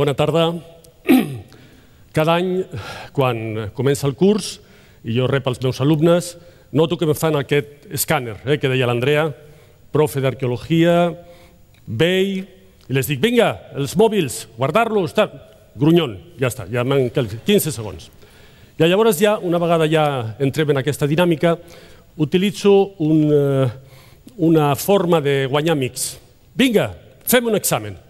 Bona tarda. Cada any, quan comença el curs i jo rep els meus alumnes, noto que me fan aquest escàner eh, que deia l'Andrea, profe d'arqueologia, vei, i les dic, vinga, els mòbils, guardar-los, tal. Grunyon, ja està, ja manquen 15 segons. I llavors ja, una vegada ja entrem en aquesta dinàmica, utilitzo un, eh, una forma de guanyar amics. Vinga, fem un examen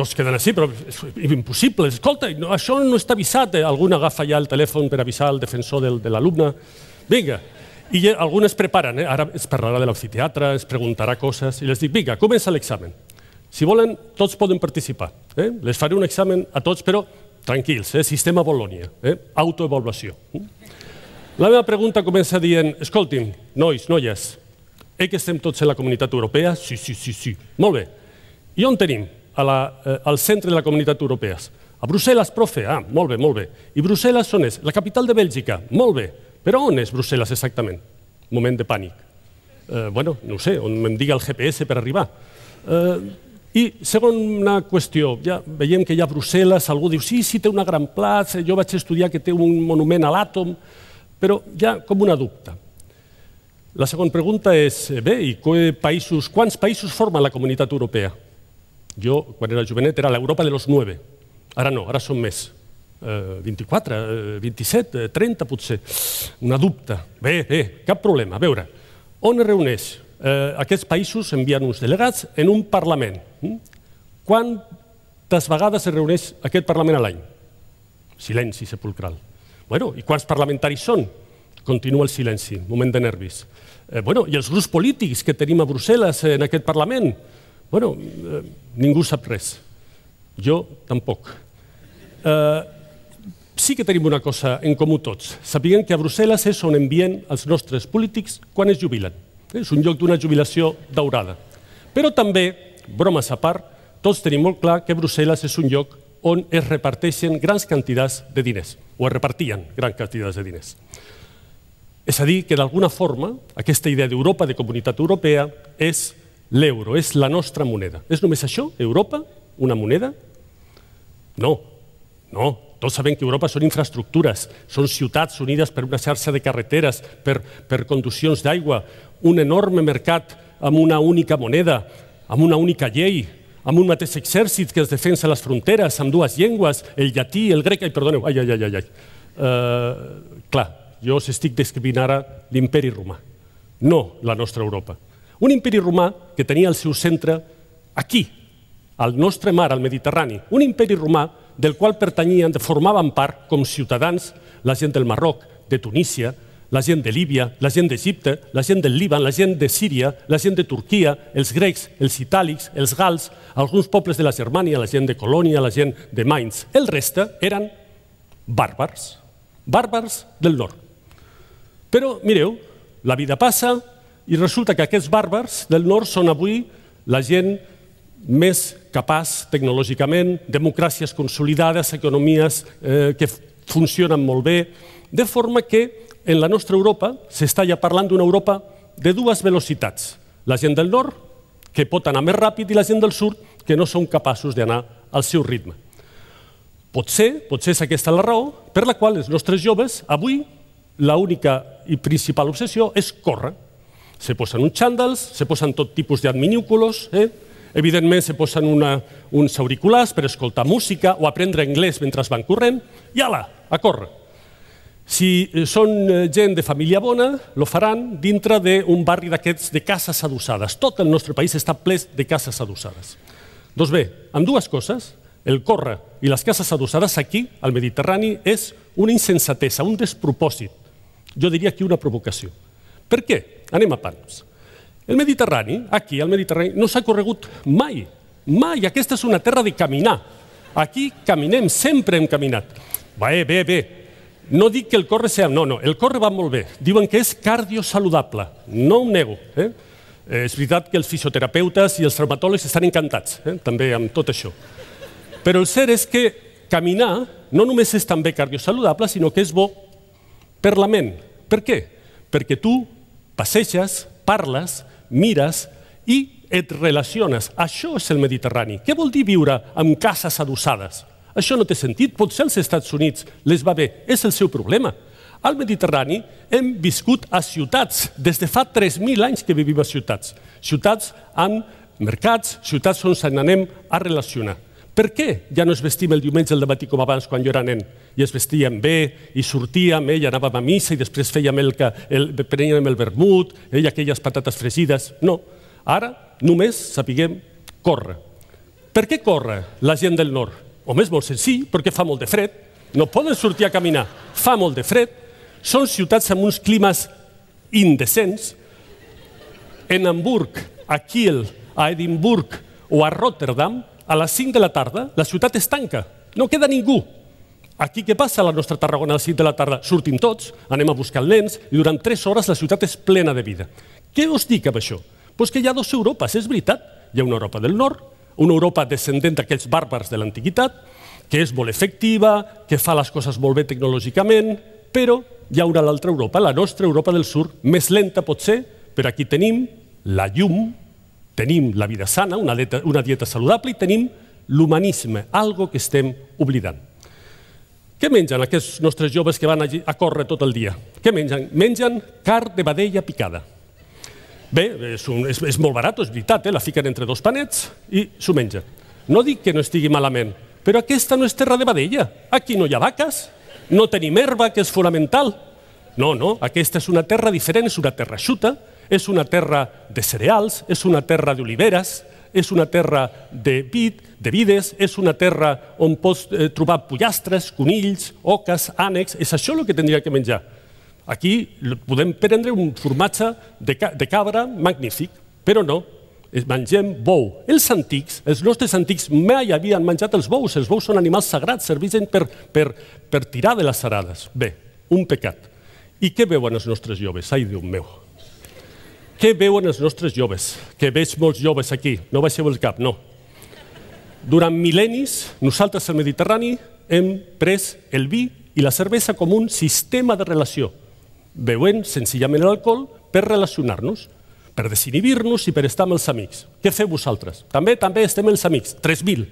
tots queden així, però és impossible. Escolta, no, això no està avisat. Eh? Algú agafa ja el telèfon per avisar el defensor del, de l'alumne. Vinga. I eh, algunes es preparen, eh? ara es parlarà de l'amfiteatre, es preguntarà coses, i els dic, vinga, comença l'examen. Si volen, tots poden participar. Eh? Les faré un examen a tots, però tranquils, eh? sistema Bolònia, eh? Autoevaluació. Mm? La meva pregunta comença dient, escoltin, nois, noies, eh que estem tots en la comunitat europea? Sí, sí, sí, sí. Molt bé. I on tenim a la, eh, al centre de la comunitat europea. A Brussel·les, profe? Ah, molt bé, molt bé. I Brussel·les on és? La capital de Bèlgica? Molt bé. Però on és Brussel·les exactament? Moment de pànic. Eh, bueno, no sé, on em digui el GPS per arribar. Eh, i segona qüestió, ja veiem que hi ha Brussel·les, algú diu, sí, sí, té una gran plaça, jo vaig estudiar que té un monument a l'àtom, però hi ha com una dubte. La segona pregunta és, eh, bé, i països, quants països formen la comunitat europea? Jo, quan era jovenet, era l'Europa de los 9. Ara no, ara són més. Eh, 24, eh, 27, eh, 30 potser. Una dubta. Bé, bé, cap problema. A veure, on es reuneix? Eh, aquests països envien uns delegats en un Parlament. Mm? Quantes vegades es reuneix aquest Parlament a l'any? Silenci sepulcral. Bueno, I quants parlamentaris són? Continua el silenci, moment de nervis. Eh, bueno, I els grups polítics que tenim a Brussel·les eh, en aquest Parlament? Bueno, eh, ningú sap res. Jo tampoc. Eh, sí que tenim una cosa en comú tots. Sapiguem que a Brussel·les és on envien els nostres polítics quan es jubilen. És un lloc d'una jubilació daurada. Però també, bromes a part, tots tenim molt clar que Brussel·les és un lloc on es reparteixen grans quantitats de diners, o es repartien grans quantitats de diners. És a dir, que d'alguna forma aquesta idea d'Europa, de comunitat europea, és L'euro és la nostra moneda. És només això, Europa, una moneda? No, no. Tots sabem que Europa són infraestructures, són ciutats unides per una xarxa de carreteres, per, per conduccions d'aigua, un enorme mercat amb una única moneda, amb una única llei, amb un mateix exèrcit que es defensa les fronteres, amb dues llengües, el llatí, el grec... Ai, perdoneu, ai, ai, ai, ai. Uh, clar, jo us estic descrivint ara l'imperi romà, no la nostra Europa. Un imperi romà que tenia el seu centre aquí, al nostre mar, al Mediterrani. Un imperi romà del qual pertanyien, formaven part, com ciutadans, la gent del Marroc, de Tunísia, la gent de Líbia, la gent d'Egipte, la gent del Líban, la gent de Síria, la gent de Turquia, els grecs, els itàlics, els gals, alguns pobles de la Germània, la gent de Colònia, la gent de Mainz. El reste eren bàrbars, bàrbars del nord. Però mireu, la vida passa, i resulta que aquests bàrbars del nord són avui la gent més capaç tecnològicament, democràcies consolidades, economies eh, que funcionen molt bé, de forma que en la nostra Europa s'està ja parlant d'una Europa de dues velocitats. La gent del nord, que pot anar més ràpid, i la gent del sud, que no són capaços d'anar al seu ritme. Potser, potser és aquesta la raó per la qual els nostres joves, avui, l'única i principal obsessió és córrer. Se posen uns xandals, se posen tot tipus d'adminículos, eh? evidentment se posen una, uns auriculars per escoltar música o aprendre anglès mentre van corrent, i ala, a córrer. Si eh, són eh, gent de família bona, lo faran dintre d'un barri d'aquests de cases adossades. Tot el nostre país està ple de cases adossades. Doncs bé, amb dues coses, el córrer i les cases adossades aquí, al Mediterrani, és una insensatesa, un despropòsit. Jo diria que una provocació. Per què? Anem a pams. El Mediterrani, aquí, al Mediterrani, no s'ha corregut mai. Mai. Aquesta és una terra de caminar. Aquí caminem, sempre hem caminat. Bé, eh, bé, bé. No dic que el corre sea... No, no, el corre va molt bé. Diuen que és cardiosaludable. No ho nego. Eh? És veritat que els fisioterapeutes i els traumatòlegs estan encantats, eh? també amb tot això. Però el cert és que caminar no només és també cardiosaludable, sinó que és bo per la ment. Per què? Perquè tu passeges, parles, mires i et relaciones. Això és el Mediterrani. Què vol dir viure amb cases adossades? Això no té sentit. Potser als Estats Units les va bé. És el seu problema. Al Mediterrani hem viscut a ciutats, des de fa 3.000 anys que vivim a ciutats. Ciutats amb mercats, ciutats on se a relacionar. Per què ja no es vestim el diumenge al matí com abans quan jo era nen? I es vestíem bé, i sortíem, eh, i anàvem a missa, i després fèiem el, el, preníem el vermut, eh, i aquelles patates fregides. No, ara només sapiguem córrer. Per què corre la gent del nord? O més molt senzill, perquè fa molt de fred. No poden sortir a caminar. Fa molt de fred. Són ciutats amb uns climes indecents. En Hamburg, a Kiel, a Edimburg o a Rotterdam, a les 5 de la tarda la ciutat es tanca, no queda ningú. Aquí què passa a la nostra Tarragona a les 5 de la tarda? Sortim tots, anem a buscar els nens i durant 3 hores la ciutat és plena de vida. Què us dic amb això? Doncs que hi ha dos Europes, és veritat. Hi ha una Europa del nord, una Europa descendent d'aquells bàrbars de l'antiguitat, que és molt efectiva, que fa les coses molt bé tecnològicament, però hi ha una l'altra Europa, la nostra Europa del Sur, més lenta pot ser, però aquí tenim la llum Tenim la vida sana, una dieta, una dieta saludable i tenim l'humanisme, algo que estem oblidant. Què mengen aquests nostres joves que van a córrer tot el dia? Què mengen? Mengen carn de vedella picada. Bé, és, un, és, és molt barat, és veritat, eh? la fiquen entre dos panets i s'ho mengen. No dic que no estigui malament, però aquesta no és terra de vedella. Aquí no hi ha vaques, no tenim herba, que és fonamental. No, no, aquesta és una terra diferent, és una terra xuta, és una terra de cereals, és una terra d'oliveres, és una terra de, vid, de vides, és una terra on pots eh, trobar pollastres, conills, oques, ànecs... És això el que tindria que menjar. Aquí podem prendre un formatge de, de cabra magnífic, però no, mengem bou. Els antics, els nostres antics, mai havien menjat els bous. Els bous són animals sagrats, serveixen per, per, per tirar de les arades. Bé, un pecat. I què veuen els nostres joves? Ai, Déu meu! Què veuen els nostres joves? Que veig molts joves aquí, no baixeu el cap, no. Durant mil·lennis, nosaltres al Mediterrani hem pres el vi i la cervesa com un sistema de relació, veuen senzillament l'alcohol per relacionar-nos, per desinhibir-nos i per estar amb els amics. Què feu vosaltres? També també estem els amics, 3.000.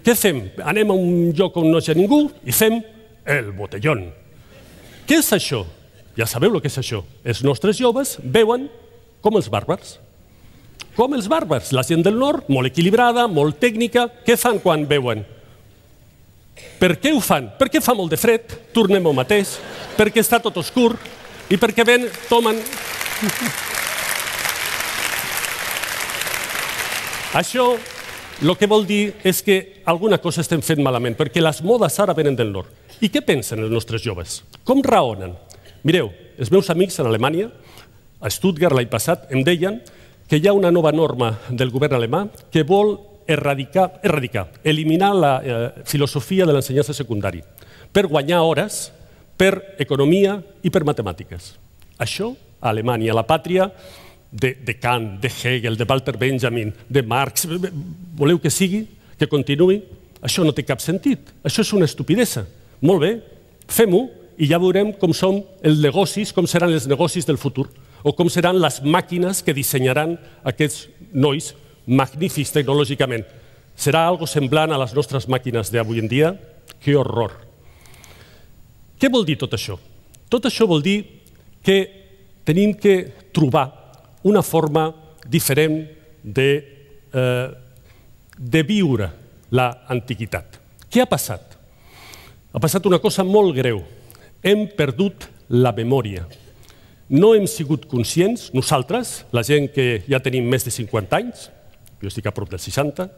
Què fem? Anem a un lloc on no hi ha ningú i fem el botellón. Què és això? Ja sabeu el que és això. Els nostres joves veuen com els bàrbars. Com els bàrbars. La gent del nord, molt equilibrada, molt tècnica. Què fan quan veuen? Per què ho fan? Perquè fa molt de fred, tornem al mateix, perquè està tot oscur i perquè ven, tomen... Això el que vol dir és que alguna cosa estem fent malament, perquè les modes ara venen del nord. I què pensen els nostres joves? Com raonen? Mireu, els meus amics en Alemanya, a Stuttgart l'any passat, em deien que hi ha una nova norma del govern alemà que vol erradicar, erradicar eliminar la eh, filosofia de l'ensenyança secundària per guanyar hores, per economia i per matemàtiques. Això a Alemanya, la pàtria de, de Kant, de Hegel, de Walter Benjamin, de Marx, voleu que sigui, que continuï? Això no té cap sentit, això és una estupidesa. Molt bé, fem-ho, i ja veurem com són els negocis, com seran els negocis del futur o com seran les màquines que dissenyaran aquests nois magnífics tecnològicament. Serà algo semblant a les nostres màquines d'avui en dia? Que horror! Què vol dir tot això? Tot això vol dir que tenim que trobar una forma diferent de, eh, de viure l'antiguitat. Què ha passat? Ha passat una cosa molt greu hem perdut la memòria. No hem sigut conscients, nosaltres, la gent que ja tenim més de 50 anys, jo estic a prop dels 60,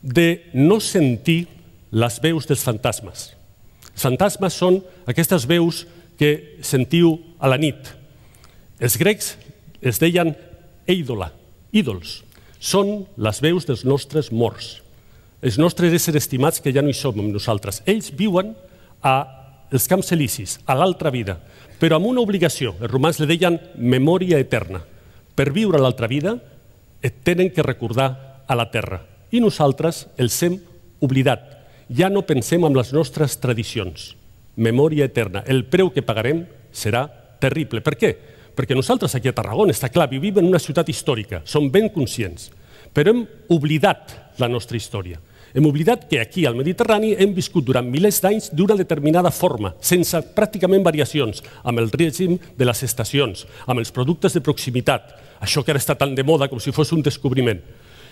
de no sentir les veus dels fantasmes. Els fantasmes són aquestes veus que sentiu a la nit. Els grecs es deien ídola, ídols. Són les veus dels nostres morts, els nostres éssers estimats que ja no hi som amb nosaltres. Ells viuen a els camps elicis, a l'altra vida, però amb una obligació. Els romans li deien memòria eterna. Per viure l'altra vida et tenen que recordar a la terra. I nosaltres els hem oblidat. Ja no pensem en les nostres tradicions. Memòria eterna. El preu que pagarem serà terrible. Per què? Perquè nosaltres aquí a Tarragona, està clar, vivim en una ciutat històrica, som ben conscients, però hem oblidat la nostra història. Hem oblidat que aquí, al Mediterrani, hem viscut durant milers d'anys d'una determinada forma, sense pràcticament variacions, amb el règim de les estacions, amb els productes de proximitat, això que ara està tan de moda com si fos un descobriment.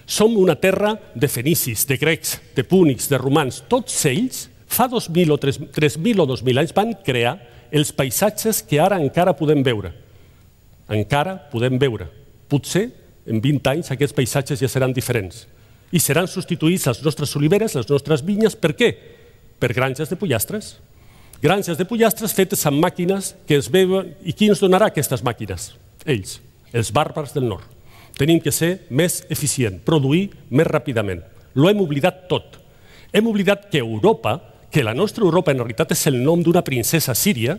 Som una terra de fenicis, de grecs, de púnics, de romans. Tots ells, fa 2.000 o 3.000 o 2.000 anys, van crear els paisatges que ara encara podem veure. Encara podem veure. Potser en 20 anys aquests paisatges ja seran diferents i seran substituïts les nostres oliveres, les nostres vinyes, per què? Per granges de pollastres. Granges de pollastres fetes amb màquines que es veuen... I qui ens donarà aquestes màquines? Ells, els bàrbars del nord. Tenim que ser més eficient, produir més ràpidament. Lo hem oblidat tot. Hem oblidat que Europa, que la nostra Europa en realitat és el nom d'una princesa síria,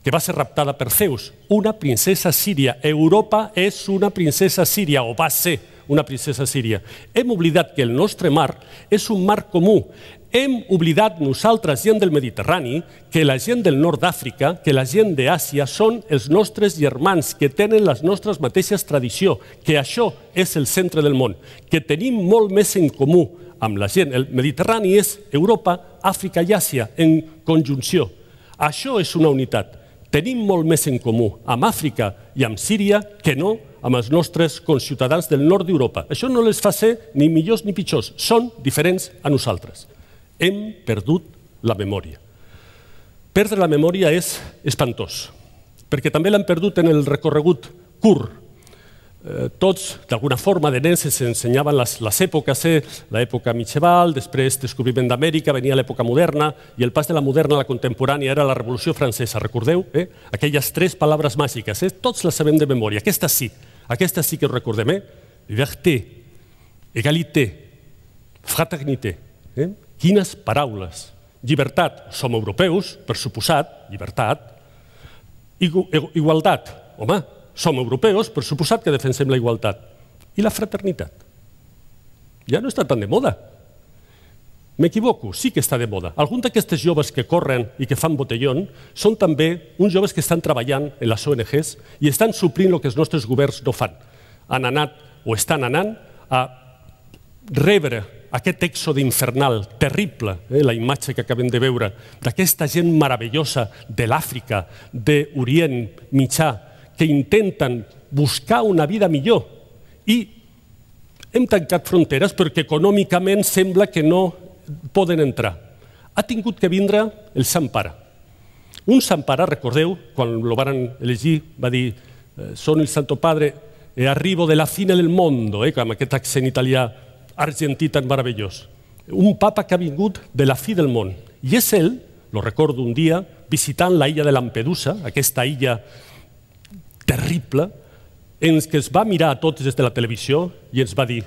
que va ser raptada per Zeus, una princesa síria. Europa és una princesa síria, o va ser, una princesa síria. Hem oblidat que el nostre mar és un mar comú. Hem oblidat nosaltres, gent del Mediterrani, que la gent del nord d'Àfrica, que la gent d'Àsia són els nostres germans, que tenen les nostres mateixes tradicions, que això és el centre del món, que tenim molt més en comú amb la gent. El Mediterrani és Europa, Àfrica i Àsia en conjunció. Això és una unitat. Tenim molt més en comú amb Àfrica i amb Síria que no amb els nostres conciutadans del nord d'Europa. Això no les fa ser ni millors ni pitjors, són diferents a nosaltres. Hem perdut la memòria. Perdre la memòria és espantós, perquè també l'han perdut en el recorregut curt. Eh, tots, d'alguna forma, de nens ens ensenyaven les, les èpoques, eh? l'època mitjaval, després descobriment d'Amèrica, venia l'època moderna, i el pas de la moderna a la contemporània era la Revolució Francesa, recordeu? Eh? Aquelles tres paraules màgiques, eh? tots les sabem de memòria, aquesta sí, aquesta sí que ho recordem, eh? Liberté, egalité, fraternitat. Eh? Quines paraules! Llibertat, som europeus, per suposat, llibertat. Igualtat, home, som europeus, per suposat que defensem la igualtat. I la fraternitat. Ja no està tan de moda. M'equivoco, sí que està de moda. Alguns d'aquestes joves que corren i que fan botellón són també uns joves que estan treballant en les ONGs i estan suplint el que els nostres governs no fan. Han anat o estan anant a rebre aquest èxode infernal, terrible, eh, la imatge que acabem de veure, d'aquesta gent meravellosa de l'Àfrica, d'Orient Mitjà, que intenten buscar una vida millor i hem tancat fronteres perquè econòmicament sembla que no poden entrar. Ha tingut que vindre el Sant Pare. Un Sant Pare, recordeu, quan lo varen elegir, va dir eh, «Són el Santo Padre e eh, arrivo de la fine del mondo», eh, amb aquest accent italià argentí tan meravellós. Un papa que ha vingut de la fi del món. I és ell, lo recordo un dia, visitant la illa de Lampedusa, aquesta illa terrible, en què es va mirar a tots des de la televisió i ens va dir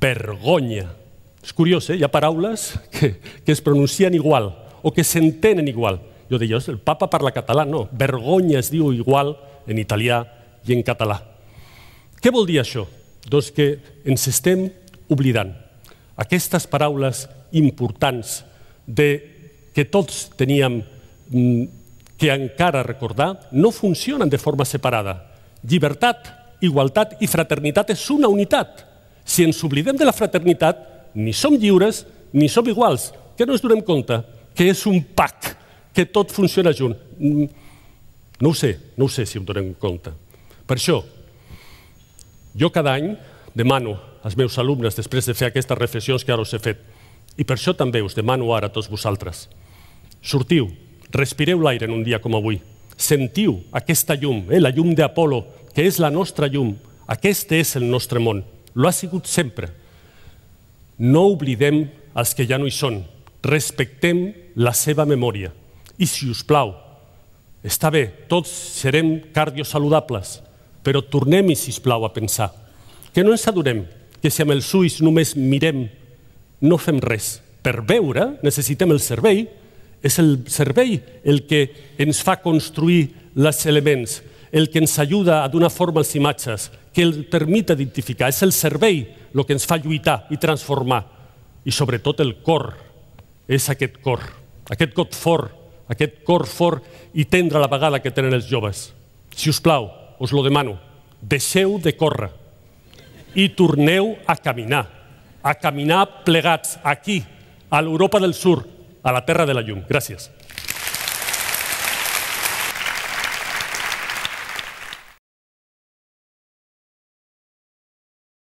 «Vergonya!» És curiós, eh? hi ha paraules que, que es pronuncien igual o que s'entenen igual. Jo deia, el papa parla català, no, vergonya es diu igual en italià i en català. Què vol dir això? Doncs que ens estem oblidant. Aquestes paraules importants de que tots teníem mm, que encara recordar no funcionen de forma separada. Llibertat, igualtat i fraternitat és una unitat. Si ens oblidem de la fraternitat, ni som lliures ni som iguals. Que no ens donem compte? Que és un pack, que tot funciona junt. Mm, no ho sé, no ho sé si em donem compte. Per això, jo cada any demano als meus alumnes, després de fer aquestes reflexions que ara us he fet, i per això també us demano ara a tots vosaltres, sortiu, respireu l'aire en un dia com avui, sentiu aquesta llum, eh, la llum d'Apolo, que és la nostra llum, aquest és el nostre món, lo ha sigut sempre, no oblidem els que ja no hi són. Respectem la seva memòria. I, si us plau, està bé, tots serem cardiosaludables, però tornem-hi, si plau, a pensar. Que no ens adonem que si amb els ulls només mirem, no fem res. Per veure, necessitem el servei. És el servei el que ens fa construir els elements, el que ens ajuda a donar forma als imatges, que el permet identificar. És el servei el que ens fa lluitar i transformar. I sobretot el cor, és aquest cor, aquest cor fort, aquest cor fort i tendre la vegada que tenen els joves. Si us plau, us lo demano, deixeu de córrer i torneu a caminar, a caminar plegats aquí, a l'Europa del Sur, a la Terra de la Llum. Gràcies.